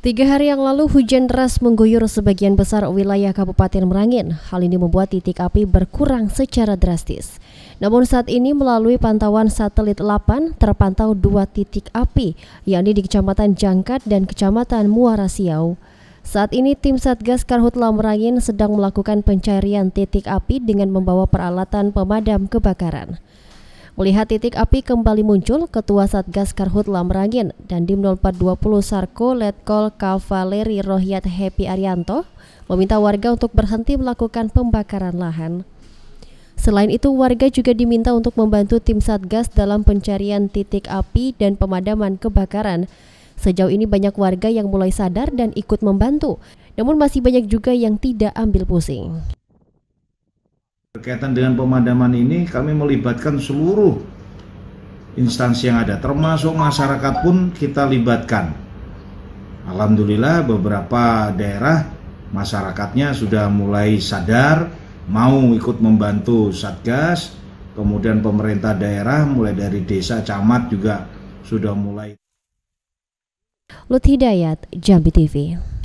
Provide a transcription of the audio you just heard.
Tiga hari yang lalu hujan deras mengguyur sebagian besar wilayah Kabupaten Merangin. Hal ini membuat titik api berkurang secara drastis. Namun saat ini melalui pantauan satelit 8 terpantau dua titik api, yakni di Kecamatan Jangkat dan Kecamatan Muara Siau. Saat ini tim Satgas Karhutla Merangin sedang melakukan pencarian titik api dengan membawa peralatan pemadam kebakaran. Melihat titik api kembali muncul, Ketua Satgas Karhutla Merangin dan Dim 0420 Sarko Letkol Kavaleri Rohiat Happy Arianto meminta warga untuk berhenti melakukan pembakaran lahan. Selain itu, warga juga diminta untuk membantu tim Satgas dalam pencarian titik api dan pemadaman kebakaran. Sejauh ini banyak warga yang mulai sadar dan ikut membantu, namun masih banyak juga yang tidak ambil pusing. Berkaitan dengan pemadaman ini kami melibatkan seluruh instansi yang ada termasuk masyarakat pun kita libatkan. Alhamdulillah beberapa daerah masyarakatnya sudah mulai sadar mau ikut membantu Satgas, kemudian pemerintah daerah mulai dari desa camat juga sudah mulai. Lut Jambi TV.